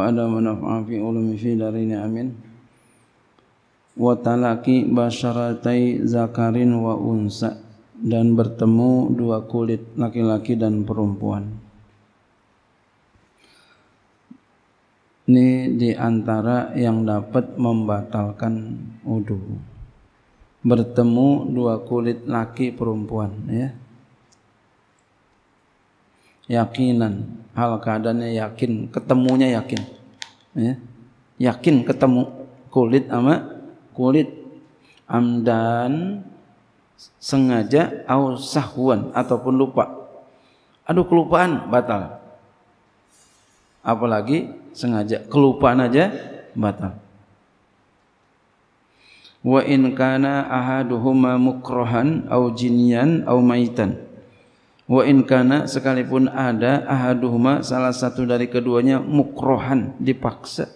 ada من fi ulumi fi في amin wa watalaki basharatai zakarin wa unsa dan bertemu dua kulit laki-laki dan perempuan. Ini di antara yang dapat membatalkan wudhu. Bertemu dua kulit laki perempuan ya. yakinan hal keadaannya yakin ketemunya yakin ya. yakin ketemu kulit ama kulit amdan sengaja au sahwan ataupun lupa aduh kelupaan batal apalagi sengaja kelupaan aja batal wa in kana ahaduhuma mukrahan au jinyan au maitan wa in kana sekalipun ada ahaduhuma salah satu dari keduanya mukrohan dipaksa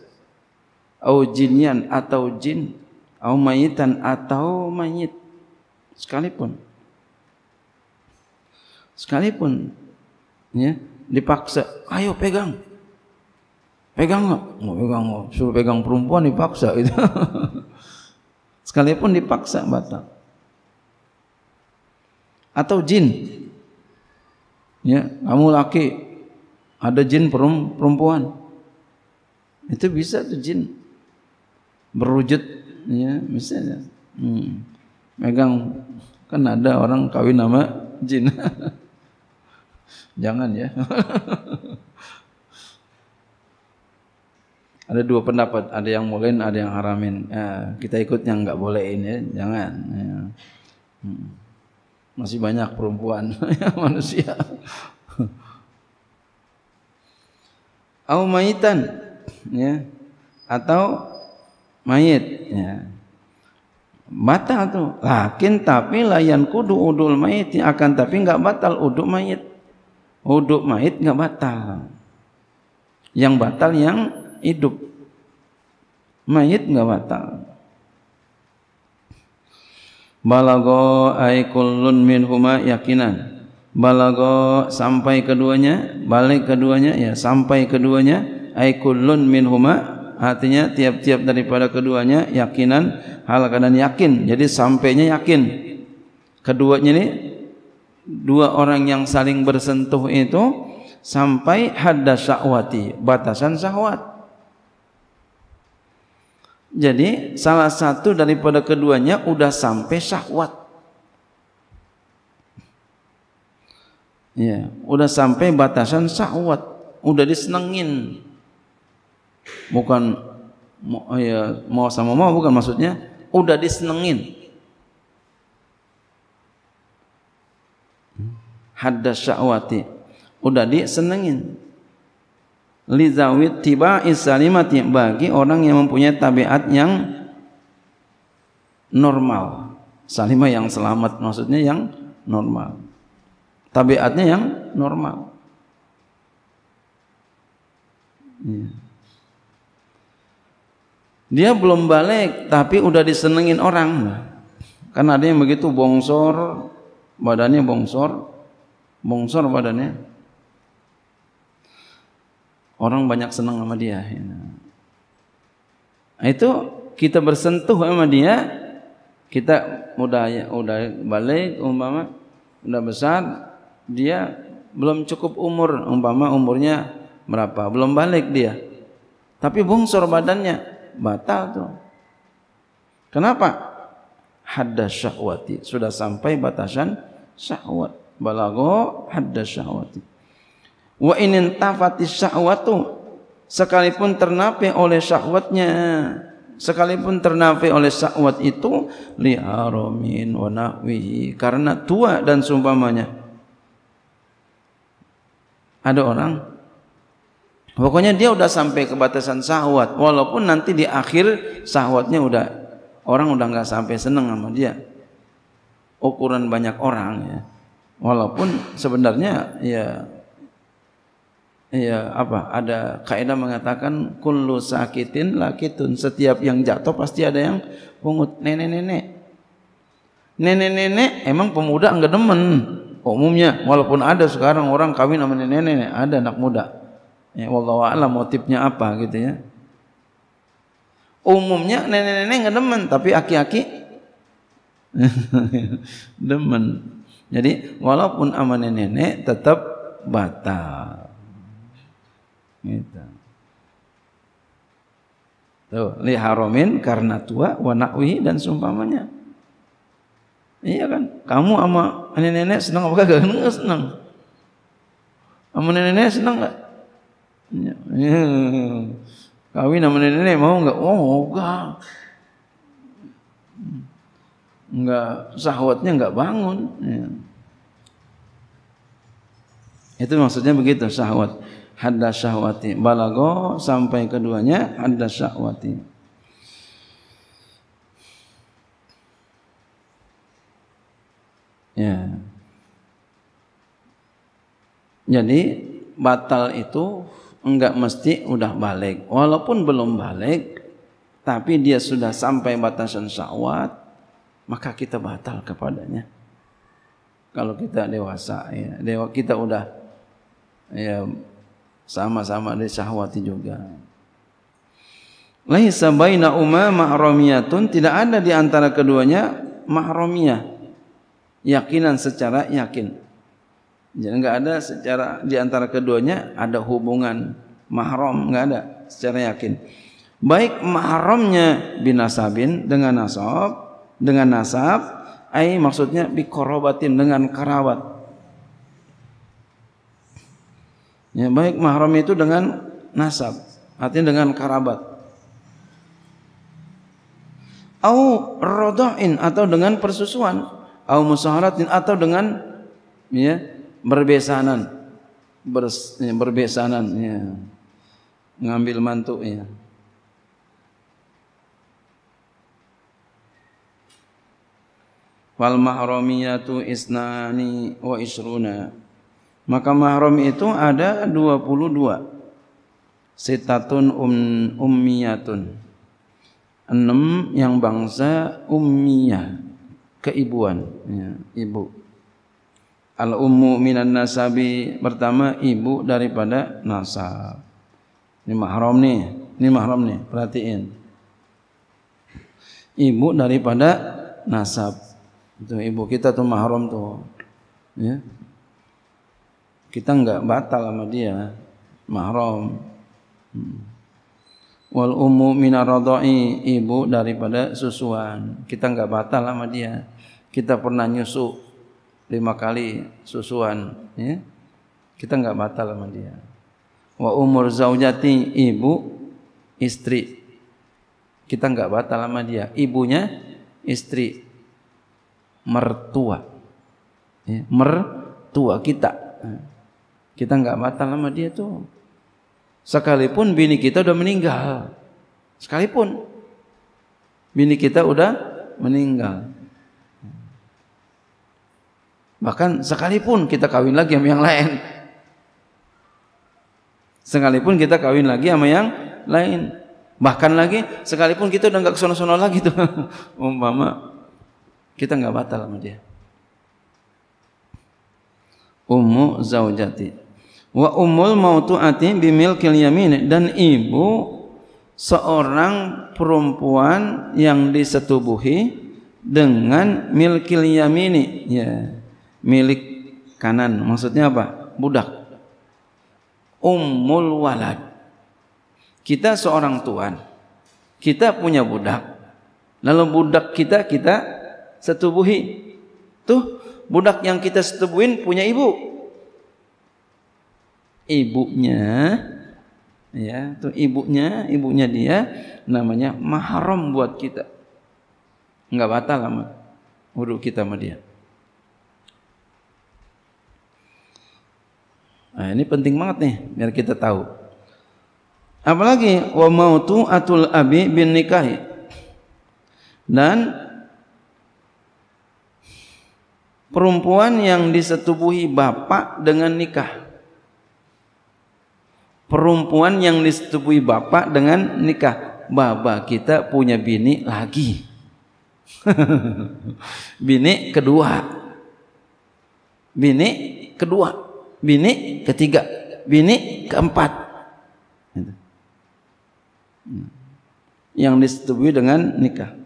au jinyan atau jin au mayitan atau mayit sekalipun sekalipun ya dipaksa ayo pegang pegang nggak mau pegang nggak suruh pegang perempuan dipaksa itu sekalipun dipaksa batal atau jin Ya, kamu laki, ada jin perempuan. Itu bisa tuh jin berwujud ya, misalnya. Hmm. Megang kan ada orang kawin nama jin. Jangan ya. ada dua pendapat, ada yang bolehin, ada yang haramin. Ya, kita ikut yang nggak bolehin ya, jangan. Ya. Hmm. Masih banyak perempuan ya, manusia. Au maitan ya atau mayit ya. Batal tuh. Lakin tapi layan kudu udul mayit ya, akan tapi nggak batal uduk mayit. Uduk mayit nggak batal. Yang batal yang hidup. Mayit nggak batal balago ay kullun minhuma yakinan balago sampai keduanya balik keduanya ya sampai keduanya ay kullun minhuma artinya tiap-tiap daripada keduanya yakinan hal keadaan yakin jadi sampainya yakin keduanya ini dua orang yang saling bersentuh itu sampai hadda syahwati batasan syahwat jadi salah satu daripada keduanya udah sampai syahwat. Ya, udah sampai batasan syahwat, udah disenengin. Bukan ya, mau sama mau bukan maksudnya, udah disenengin. Hadda syahwati, udah disenengin lizawid tiba isalimati bagi orang yang mempunyai tabiat yang normal salimah yang selamat maksudnya yang normal tabiatnya yang normal iya. dia belum balik tapi udah disenengin orang kan ada yang begitu bongsor badannya bongsor bongsor badannya Orang banyak senang sama dia. Ya. Nah, itu kita bersentuh sama dia, kita udah ya, udah balik umpama udah besar, dia belum cukup umur umpama umurnya berapa, belum balik dia. Tapi bongsor badannya, batal tuh. Kenapa? Hadda syahwati, sudah sampai batasan syahwat. Balago hadda syahwati. Wa inin tafatis syahwatu sekalipun ternapai oleh syahwatnya sekalipun ternapai oleh syahwat itu liaromin wa nahwihi karena tua dan sumpamanya ada orang pokoknya dia udah sampai ke batasan syahwat walaupun nanti di akhir syahwatnya udah orang udah nggak sampai seneng sama dia ukuran banyak orang ya walaupun sebenarnya ya iya apa ada kaidah mengatakan kullu sakitin laki tun setiap yang jatuh pasti ada yang pungut nenek-nenek nenek-nenek emang pemuda enggak demen umumnya walaupun ada sekarang orang kawin sama nenek-nenek ada anak muda ya wallahu a'lam motifnya apa gitu ya umumnya nenek-nenek enggak demen tapi aki-aki demen jadi walaupun sama nenek tetap batal Gitu. Tuh, li haromin karena tua wa na'wi dan seumpamanya. Iya kan? Kamu sama nenek-nenek senang apa kagak? Enggak senang. Sama nenek-nenek senang enggak? Iya. Kawin sama nenek-nenek mau enggak? Oh, enggak. Enggak sahwatnya enggak bangun. Ya. Itu maksudnya begitu sahwat hadda syahwati balago sampai keduanya hadda syahwati ya jadi batal itu enggak mesti udah balik walaupun belum balik tapi dia sudah sampai batasan syahwat maka kita batal kepadanya kalau kita dewasa ya dewa kita udah ya sama-sama dari syahwati juga. Laisa baina uma mahramiyatun tidak ada di antara keduanya mahramiyah. Yakinan secara yakin. Jadi enggak ada secara di antara keduanya ada hubungan mahram enggak ada secara yakin. Baik mahramnya binasabin dengan nasab dengan nasab ai maksudnya bikorobatin dengan kerabat Ya, baik mahram itu dengan nasab, artinya dengan karabat. Au roda'in atau dengan persusuan, au musaharatin atau dengan ya berbesanan. Bers, ya, berbesanan ya. Ngambil mantuknya. Wal mahramiyatu isnani wa isruna Maka mahram itu ada 22. Sitatun um, ummiyatun. Enam yang bangsa ummiyah. Keibuan. Ya, ibu. Al-ummu minan nasabi. Pertama, ibu daripada nasab. Ini mahram nih. Ini mahram nih. Perhatiin. Ibu daripada nasab. Itu ibu kita tuh mahram tuh. Ya, kita enggak batal sama dia mahram hmm. wal ummu minaradai ibu daripada susuan kita enggak batal sama dia kita pernah nyusu lima kali susuan ya kita enggak batal sama dia wa umur zaujati ibu istri kita enggak batal sama dia ibunya istri mertua ya, mertua kita kita nggak batal sama dia tuh. Sekalipun bini kita udah meninggal. Sekalipun bini kita udah meninggal. Bahkan sekalipun kita kawin lagi sama yang lain. Sekalipun kita kawin lagi sama yang lain. Bahkan lagi sekalipun kita udah nggak kesono-sono lagi tuh. Umpama kita nggak batal sama dia. Ummu zaujati wa ummul mautuati bi milkil yamin dan ibu seorang perempuan yang disetubuhi dengan milkil yamin ya milik kanan maksudnya apa budak ummul walad kita seorang tuan kita punya budak lalu budak kita kita setubuhi tuh budak yang kita setubuhin punya ibu ibunya ya itu ibunya ibunya dia namanya mahram buat kita nggak batal sama wudhu kita sama dia nah ini penting banget nih biar kita tahu apalagi wa mautu atul abi bin nikahi dan perempuan yang disetubuhi bapak dengan nikah perempuan yang disetubuhi bapak dengan nikah bapak kita punya bini lagi bini kedua bini kedua bini ketiga bini keempat gitu. hmm. yang disetubuhi dengan nikah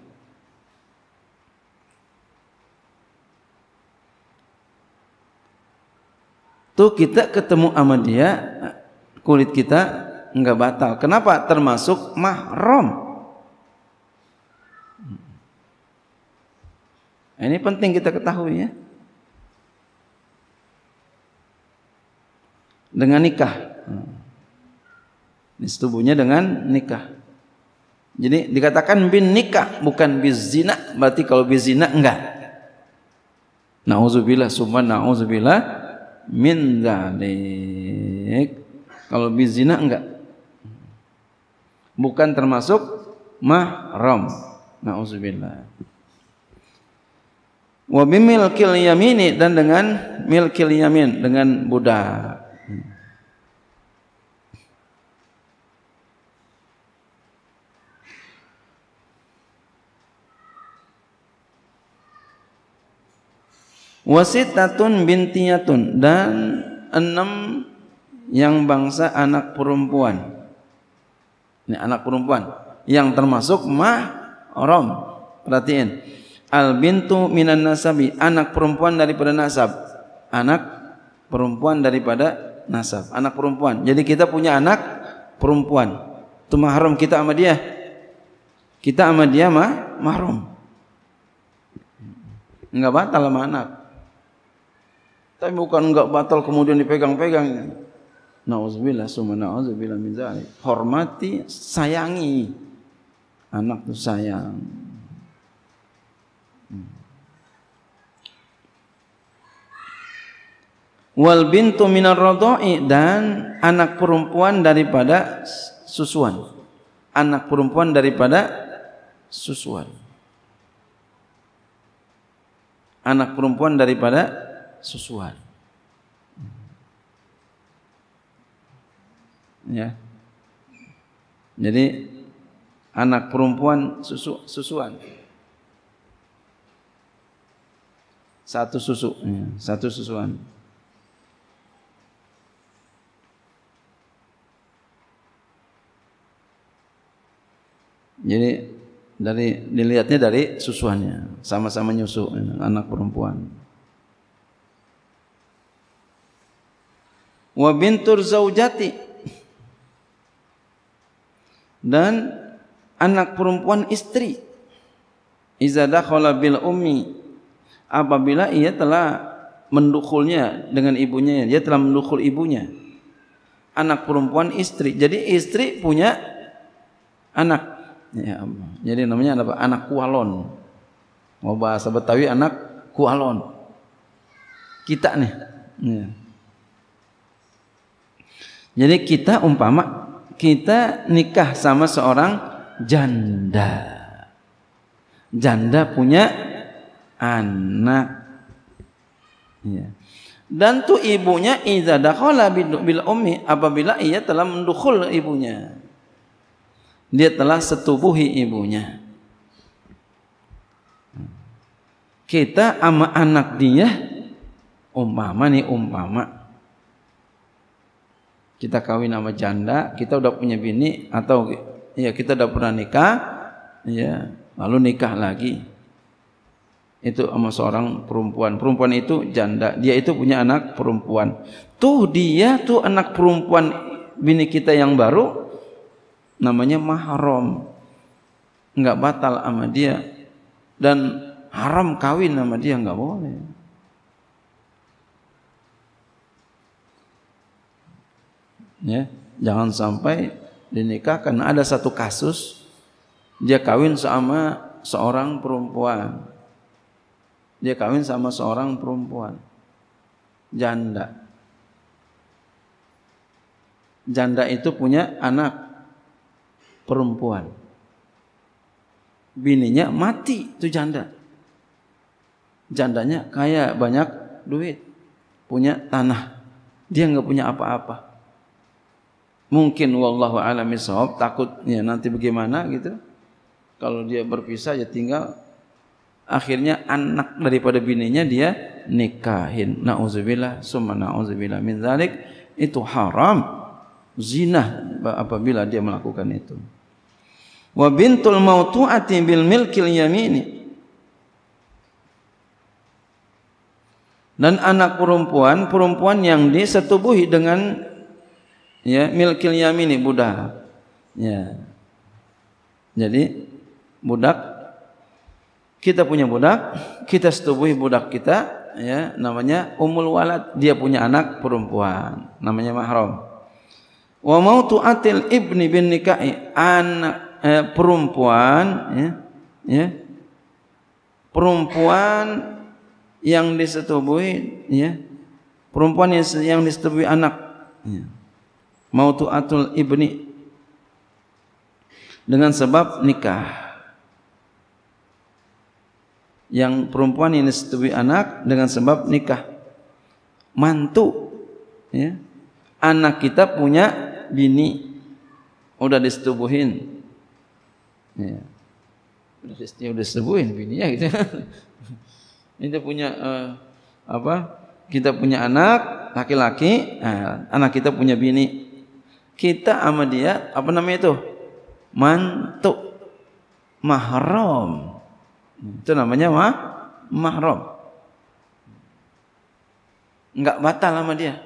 tuh kita ketemu sama dia kulit kita enggak batal. Kenapa? Termasuk mahram. Nah, ini penting kita ketahui ya. Dengan nikah. Ini tubuhnya dengan nikah. Jadi dikatakan bin nikah bukan bizina. Berarti kalau bizina enggak. Nauzubillah summa nauzubillah min dzalik. Kalau bizina enggak. Bukan termasuk mahram. Nauzubillah. Wa bimilkil yamini dan dengan milkil yamin dengan budak. Wasitatun bintiyatun dan enam yang bangsa anak perempuan. Ini anak perempuan yang termasuk mahram. Perhatiin. Al bintu minan nasabi, anak perempuan daripada nasab. Anak perempuan daripada nasab, anak perempuan. Jadi kita punya anak perempuan. Itu mahram kita sama dia. Kita sama dia mah mahram. Enggak batal sama anak. Tapi bukan enggak batal kemudian dipegang-pegang. Nauzubillah summa nauzubillah min zalik. Hormati, sayangi anak tuh sayang. Hmm. Wal bintu minar radha'i dan anak perempuan daripada susuan. Anak perempuan daripada susuan. Anak perempuan daripada susuan. Ya. Jadi anak perempuan susu susuan. Satu susu, ya. satu susuan. Jadi dari dilihatnya dari susuannya, sama-sama nyusu ya, anak perempuan. Wa zaujati dan anak perempuan istri iza dakhala bil ummi apabila ia telah mendukulnya dengan ibunya dia telah mendukul ibunya anak perempuan istri jadi istri punya anak ya Allah. jadi namanya apa anak kualon mau bahasa betawi anak kualon kita nih ya. jadi kita umpama kita nikah sama seorang janda. Janda punya anak. Ya. Dan tuh ibunya iza dakhala bil ummi apabila ia telah mendukul ibunya. Dia telah setubuhi ibunya. Kita ama anak dia umpama nih umpama kita kawin sama janda, kita udah punya bini atau ya kita udah pernah nikah, ya lalu nikah lagi. Itu sama seorang perempuan. Perempuan itu janda, dia itu punya anak perempuan. Tuh dia tuh anak perempuan bini kita yang baru namanya mahram. Enggak batal sama dia dan haram kawin sama dia enggak boleh. Ya, jangan sampai dinikahkan. Ada satu kasus dia kawin sama seorang perempuan. Dia kawin sama seorang perempuan. Janda. Janda itu punya anak perempuan. Bininya mati itu janda. Jandanya kaya, banyak duit, punya tanah. Dia nggak punya apa-apa Mungkin wallahu alami sahab takutnya nanti bagaimana gitu. Kalau dia berpisah ya tinggal akhirnya anak daripada bininya dia nikahin. Nauzubillah summa nauzubillah min zalik itu haram zina apabila dia melakukan itu. Wa bintul mautuati bil milkil yamini. Dan anak perempuan, perempuan yang disetubuhi dengan ya milkil yamini budak ya jadi budak kita punya budak kita setubuhi budak kita ya namanya umul walad dia punya anak perempuan namanya mahram wa mautu atil ibni bin nikai anak eh, perempuan ya, ya perempuan yang disetubuhi ya perempuan yang yang disetubuhi anak ya atul ibni dengan sebab nikah yang perempuan ini disetubui anak dengan sebab nikah mantu ya. anak kita punya bini sudah disetubuhin ya. sudah disetubuhin bini ya gitu kita punya uh, apa kita punya anak laki-laki nah, eh, anak kita punya bini kita sama dia apa namanya itu mantuk mahram itu namanya mah mahram nggak batal sama dia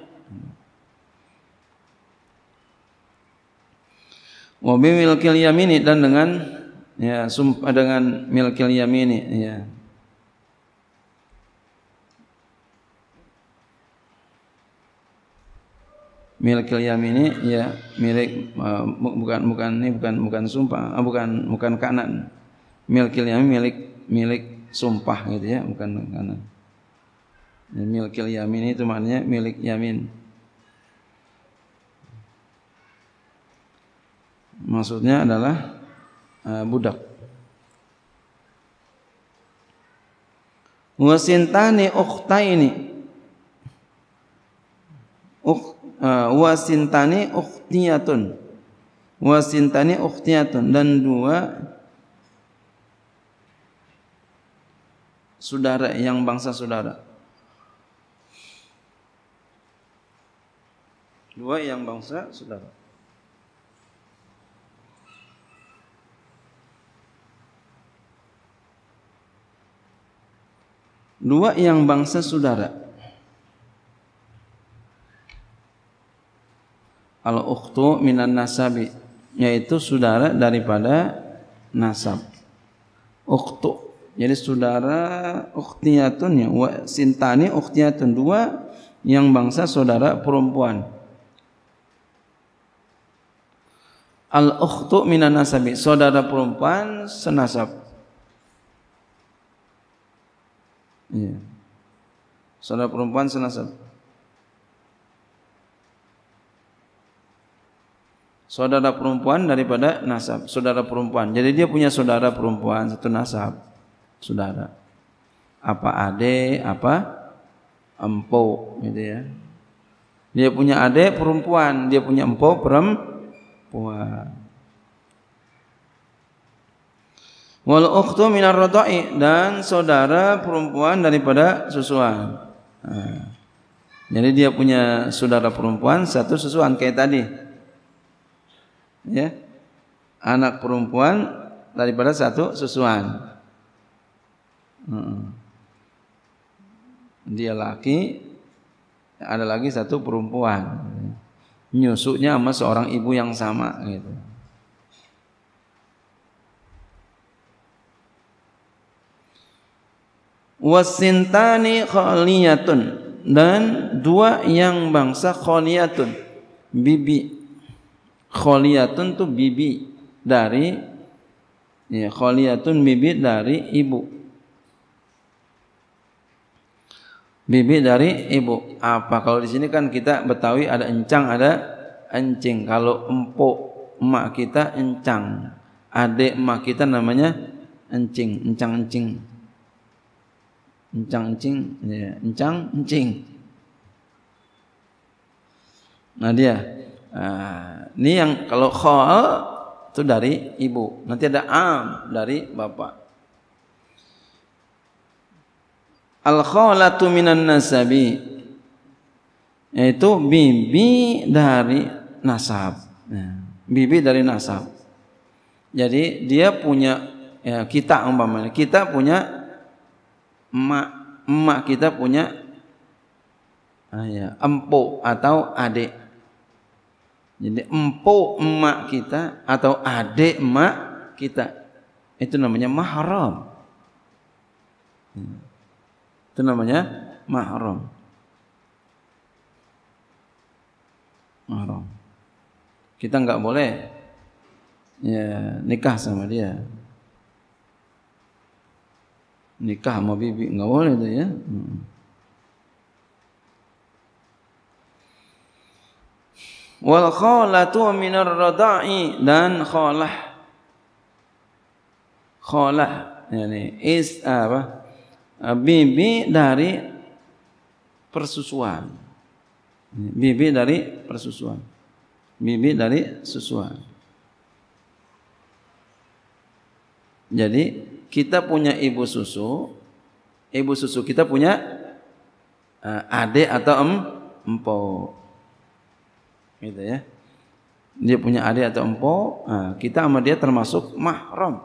wa bimilkil yamini dan dengan ya sumpah dengan milkil yamini ya milkil yamini ya milik uh, bukan bukan ini bukan bukan sumpah uh, bukan bukan kanan milkil yamin milik milik sumpah gitu ya bukan kanan ya, milkil yamin itu maknanya milik yamin maksudnya adalah uh, budak wasintani ukhtaini ukh Ah, wasintani ukhtiyatun wasintani ukhtiyatun dan dua saudara yang bangsa saudara dua yang bangsa saudara dua yang bangsa saudara dua yang bangsa saudara al ukhtu minan nasabi yaitu saudara daripada nasab ukhtu jadi saudara ukhtiyatun ya wa sintani ukhtiyatun dua yang bangsa saudara perempuan al ukhtu minan nasabi saudara perempuan senasab ya. saudara perempuan senasab saudara perempuan daripada nasab, saudara perempuan. Jadi dia punya saudara perempuan satu nasab, saudara. Apa ade, apa empo, gitu ya. Dia punya ade perempuan, dia punya empo perempuan. Wal ukhtu minar dan saudara perempuan daripada susuan. Nah. Jadi dia punya saudara perempuan satu susuan kayak tadi ya anak perempuan daripada satu susuan. Dia laki, ada lagi satu perempuan. Nyusuknya sama seorang ibu yang sama gitu. wasintani khaliyatun dan dua yang bangsa khaliyatun bibi kholiyatun tuh bibi dari ya kholiyatun bibi dari ibu bibi dari ibu apa kalau di sini kan kita Betawi ada encang ada encing kalau empuk emak kita encang adik emak kita namanya encing encang encing encang encing ya encang encing nah dia Ah, ini yang kalau khol itu dari ibu. Nanti ada am dari bapak. Al kholatu minan nasabi yaitu bibi dari nasab. Ya, bibi dari nasab. Jadi dia punya ya kita umpamanya kita punya emak emak kita punya ah, ya, atau adik jadi empu emak kita atau adik emak kita itu namanya mahram. Itu namanya mahram. Mahram. Kita nggak boleh ya nikah sama dia. Nikah sama bibi nggak boleh itu ya. Hmm. wal khalatu minar radai dan khalah khalah yani is apa bibi dari persusuan bibi dari persusuan bibi dari susuan jadi kita punya ibu susu ibu susu kita punya uh, adik atau em, empok gitu ya. Dia punya adik atau empo, ha, kita sama dia termasuk mahram.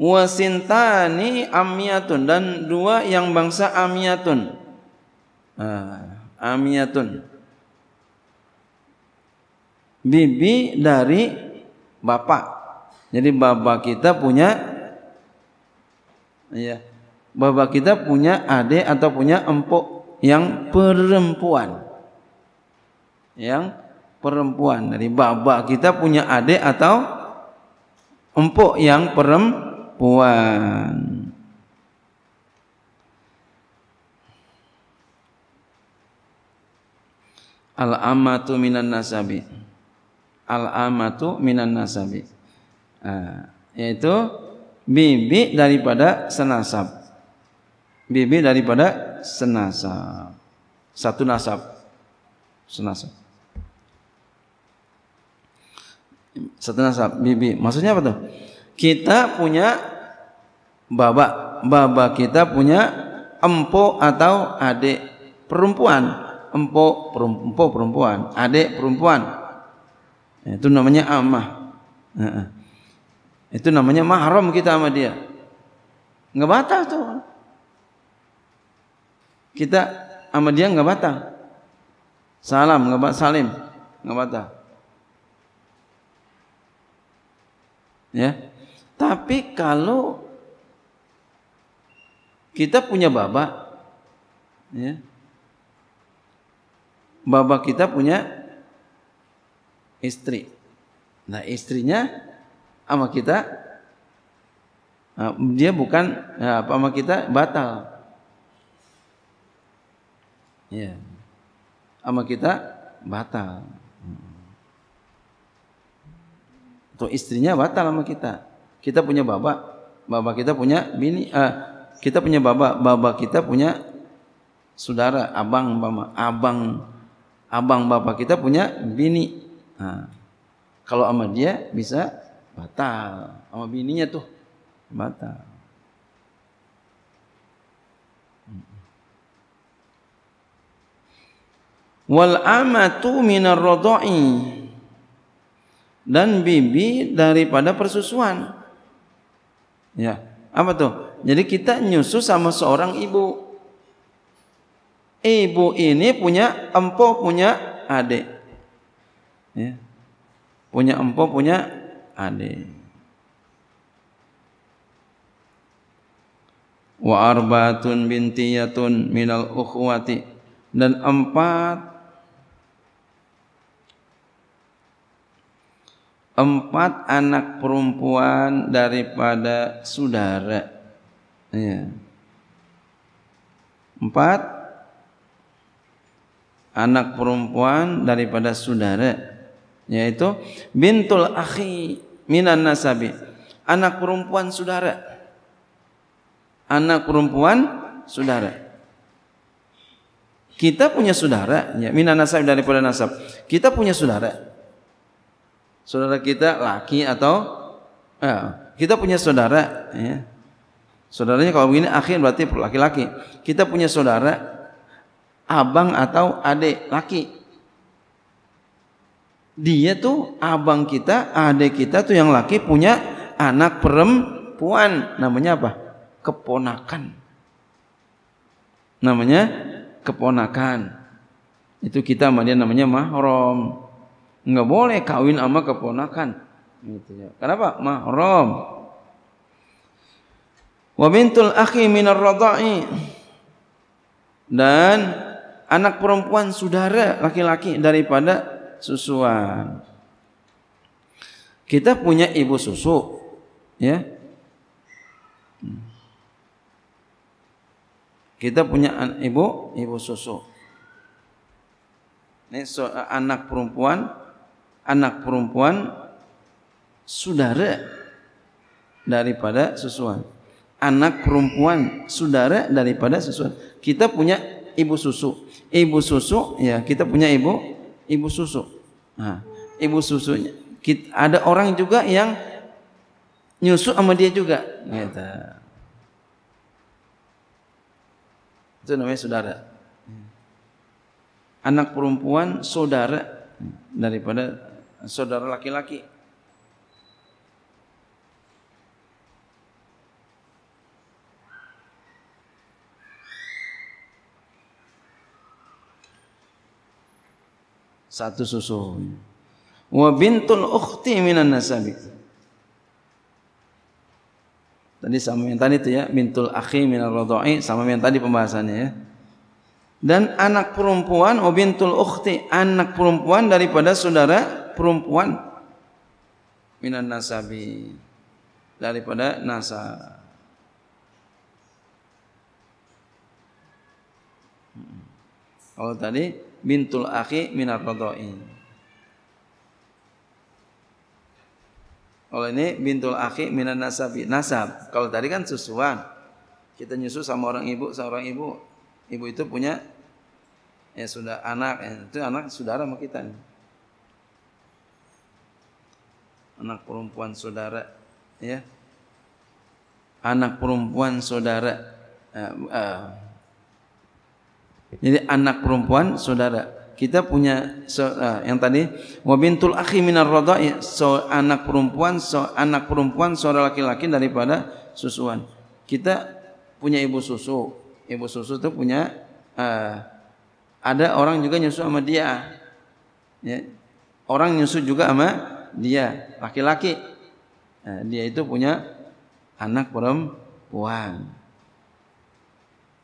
Wasintani amiyatun dan dua yang bangsa amiyatun. Ha, amiyatun. Bibi dari bapak. Jadi bapak kita punya ya. Bapak kita punya adik atau punya empuk yang perempuan. Yang perempuan. Dari baba kita punya adik atau empuk yang perempuan. Al-amatu minan nasabi. Al-amatu minan nasabi. Nah, yaitu bibi daripada senasab. Bibi daripada senasab. Satu nasab. Senasab. Satu nasab. Bibi. Maksudnya apa tuh? Kita punya baba, baba kita punya empo atau adik perempuan. empo perempuan, perempuan. adik perempuan. Nah, itu namanya amah. Itu namanya mahram kita sama dia. ngebatal batal tuh kita sama dia nggak batal. Salam nggak batal, salim nggak batal. Ya, tapi kalau kita punya baba, ya, baba kita punya istri. Nah istrinya sama kita, eh, dia bukan eh, apa sama kita batal Ya. Sama kita batal. Atau istrinya batal sama kita. Kita punya baba, baba kita punya bini, uh, kita punya baba, baba kita punya saudara, abang, mama, abang, abang bapak kita punya bini. Nah, kalau sama dia bisa batal, sama bininya tuh batal. wal amatu minar radai dan bibi daripada persusuan. Ya, apa tuh? Jadi kita nyusu sama seorang ibu. Ibu ini punya empo punya adik. Ya. Punya empo punya adik. Wa arbatun bintiyatun minal ukhwati dan empat empat anak perempuan daripada saudara. Ya. Empat anak perempuan daripada saudara yaitu bintul akhi minan nasabi anak perempuan saudara anak perempuan saudara kita punya saudara ya minan nasab daripada nasab kita punya saudara saudara kita laki atau eh, kita punya saudara ya. saudaranya kalau begini akhir berarti laki-laki kita punya saudara abang atau adik laki dia tuh abang kita adik kita tuh yang laki punya anak perempuan namanya apa keponakan namanya keponakan itu kita sama namanya mahrom Enggak boleh kawin sama keponakan. Gitu ya. Kenapa? Mahram. Wa bintul akhi min ar Dan anak perempuan saudara laki-laki daripada susuan. Kita punya ibu susu, ya. Kita punya ibu, ibu susu. Ini so, anak perempuan anak perempuan saudara daripada susuan. Anak perempuan saudara daripada susuan. Kita punya ibu susu. Ibu susu ya kita punya ibu ibu susu. Nah, ibu susunya kita, ada orang juga yang nyusu sama dia juga gitu. Itu namanya saudara. Anak perempuan saudara daripada saudara laki-laki. Satu susu. Wa bintul ukhti minan nasabi. Tadi sama yang tadi itu ya, bintul akhi minal rodo'i, sama yang tadi pembahasannya ya dan anak perempuan obintul ukhti anak perempuan daripada saudara perempuan minan nasabi daripada nasab. Kalau tadi bintul akhi minar rodoi Kalau ini bintul akhi minan nasabi. Nasab. Kalau tadi kan susuan. Kita nyusu sama orang ibu, seorang ibu. Ibu itu punya ya sudah anak, ya, itu anak saudara sama kita. Nih. anak perempuan saudara ya anak perempuan saudara uh, uh. jadi anak perempuan saudara kita punya so, uh, eh, yang tadi wa bintul akhi minar radha'i so, anak perempuan so, anak perempuan saudara laki-laki daripada susuan kita punya ibu susu ibu susu itu punya uh, ada orang juga nyusu sama dia ya. orang nyusu juga sama dia laki-laki. Nah, dia itu punya anak perempuan.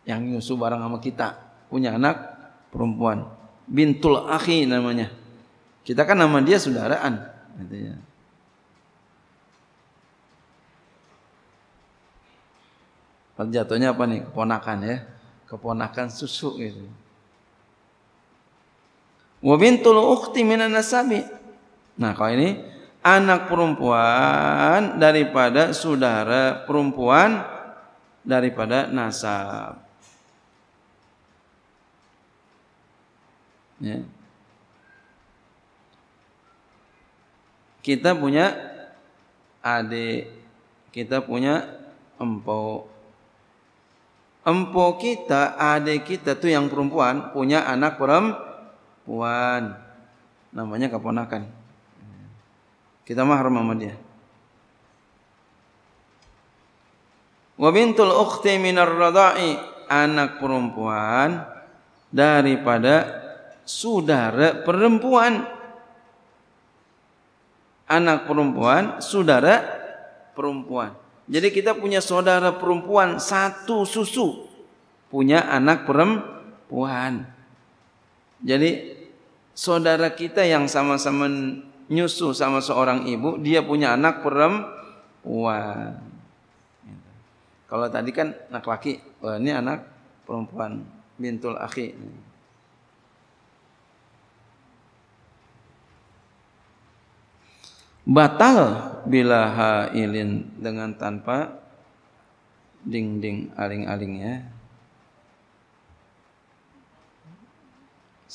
Yang nyusu barang sama kita. Punya anak perempuan. Bintul Akhi namanya. Kita kan nama dia saudaraan. Gitu ya. Jatuhnya apa nih? Keponakan ya. Keponakan susu gitu. Wa bintul ukhti minan nasabi Nah, kalau ini anak perempuan daripada saudara perempuan daripada nasab. Ya. Kita punya adik, kita punya empok. Empok kita, adik kita tuh yang perempuan punya anak perempuan. Namanya keponakan. Kita mahram sama dia. Wa bintul ukhti minar radai anak perempuan daripada saudara perempuan anak perempuan saudara perempuan jadi kita punya saudara perempuan satu susu punya anak perempuan jadi saudara kita yang sama-sama nyusu sama seorang ibu, dia punya anak perempuan. Gitu. Kalau tadi kan anak laki, ini anak perempuan, bintul akhi. Batal bila hailin dengan tanpa dinding aling-alingnya.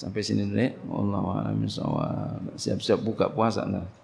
Sampai sini dulu ya. Allah alam Siap-siap buka puasa nah.